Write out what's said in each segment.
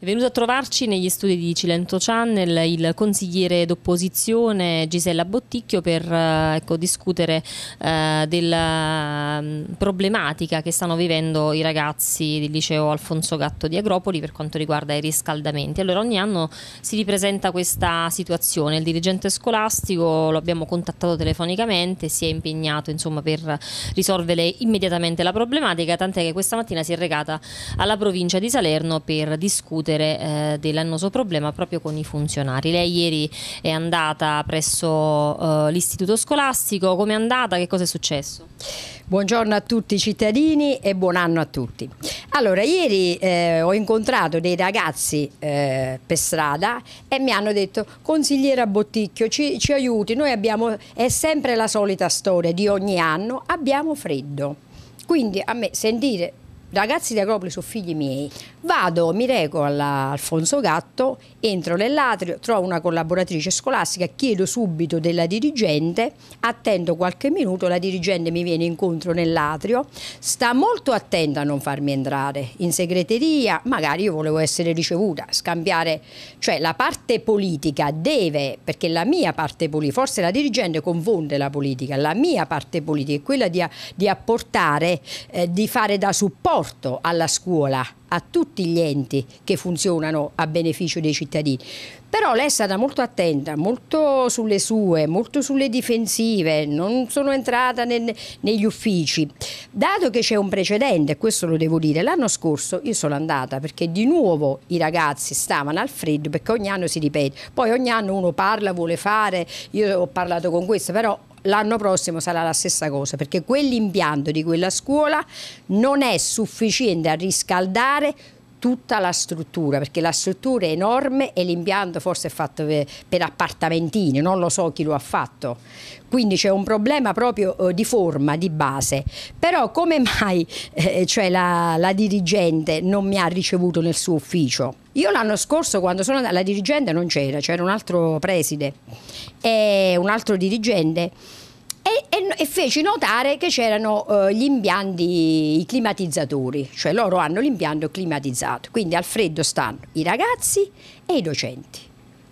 È venuto a trovarci negli studi di Cilento Channel il consigliere d'opposizione Gisella Botticchio per eh, ecco, discutere eh, della mm, problematica che stanno vivendo i ragazzi del liceo Alfonso Gatto di Agropoli per quanto riguarda i riscaldamenti. Allora ogni anno si ripresenta questa situazione, il dirigente scolastico lo abbiamo contattato telefonicamente, si è impegnato insomma, per risolvere immediatamente la problematica, tant'è che questa mattina si è recata alla provincia di Salerno per discutere discutere eh, dell'annoso problema proprio con i funzionari. Lei ieri è andata presso eh, l'istituto scolastico, come è andata? Che cosa è successo? Buongiorno a tutti i cittadini e buon anno a tutti. Allora, ieri eh, ho incontrato dei ragazzi eh, per strada e mi hanno detto consigliera Botticchio ci, ci aiuti, noi abbiamo, è sempre la solita storia di ogni anno, abbiamo freddo. Quindi a me sentire ragazzi di Acropoli sono figli miei. Vado, mi reco all'Alfonso Gatto, entro nell'atrio, trovo una collaboratrice scolastica, chiedo subito della dirigente, attendo qualche minuto, la dirigente mi viene incontro nell'atrio, sta molto attenta a non farmi entrare in segreteria, magari io volevo essere ricevuta, scambiare, cioè la parte politica deve, perché la mia parte politica, forse la dirigente confonde la politica, la mia parte politica è quella di, di apportare, eh, di fare da supporto torto alla scuola, a tutti gli enti che funzionano a beneficio dei cittadini. Però lei è stata molto attenta, molto sulle sue, molto sulle difensive, non sono entrata nel, negli uffici. Dato che c'è un precedente, questo lo devo dire, l'anno scorso io sono andata perché di nuovo i ragazzi stavano al freddo perché ogni anno si ripete, poi ogni anno uno parla, vuole fare, io ho parlato con questo, però l'anno prossimo sarà la stessa cosa perché quell'impianto di quella scuola non è sufficiente a riscaldare tutta la struttura, perché la struttura è enorme e l'impianto forse è fatto per, appartamentini, non lo so chi lo ha fatto. Quindi c'è un problema proprio eh, di forma, di base. Però come mai eh, eh, cioè la, la dirigente non mi ha ricevuto nel suo ufficio? Io l'anno scorso quando sono andata, la dirigente non c'era, c'era un altro preside e eh, un altro dirigente e, e, e feci notare che c'erano eh, gli impianti, i climatizzatori, cioè loro hanno l'impianto climatizzato, quindi al freddo stanno i ragazzi e i docenti.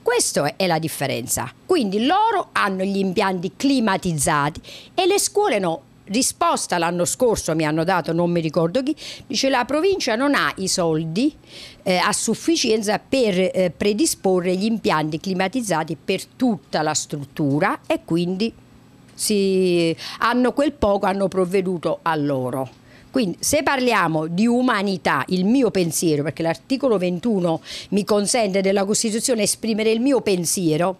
Questa è la differenza. Quindi loro hanno gli impianti climatizzati e le scuole no. Risposta l'anno scorso mi hanno dato, non mi ricordo chi, dice la provincia non ha i soldi eh, a sufficienza per eh, predisporre gli impianti climatizzati per tutta la struttura e quindi si, hanno quel poco, hanno provveduto a loro. Quindi se parliamo di umanità, il mio pensiero, perché l'articolo 21 mi consente della Costituzione esprimere il mio pensiero,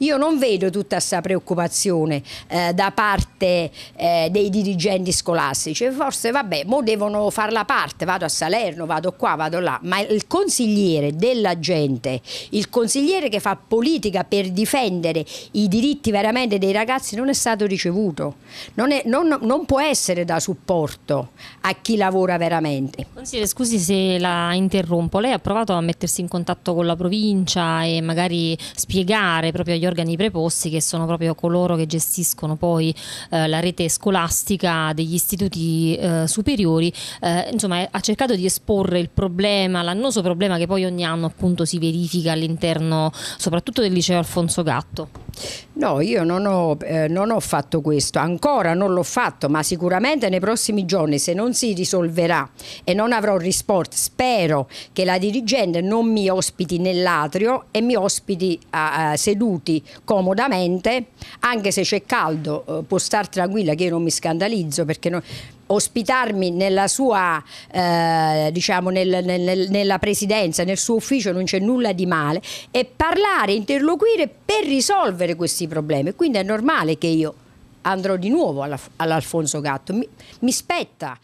io non vedo tutta questa preoccupazione eh, da parte eh, dei dirigenti scolastici, forse vabbè, mo devono far la parte, vado a Salerno, vado qua, vado là, ma il consigliere della gente, il consigliere che fa politica per difendere i diritti veramente dei ragazzi non è stato ricevuto, non, è, non, non può essere da supporto a chi lavora veramente. Consigliere, scusi se la interrompo, lei ha provato a mettersi in contatto con la provincia e magari spiegare proprio agli organi preposti che sono proprio coloro che gestiscono poi eh, la rete scolastica degli istituti eh, superiori, eh, insomma ha cercato di esporre il problema, l'annoso problema che poi ogni anno appunto si verifica all'interno soprattutto del liceo Alfonso Gatto. No, io non ho, eh, non ho fatto questo, ancora non l'ho fatto, ma sicuramente nei prossimi giorni se non si risolverà e non avrò risposte, spero che la dirigente non mi ospiti nell'atrio e mi ospiti a, a, seduti comodamente, anche se c'è caldo, eh, può star tranquilla che io non mi scandalizzo perché non, ospitarmi nella sua eh, diciamo nel, nel, nella presidenza, nel suo ufficio non c'è nulla di male e parlare, interloquire per risolvere questi problemi. Quindi è normale che io andrò di nuovo all'Alfonso Gatto, mi, mi spetta.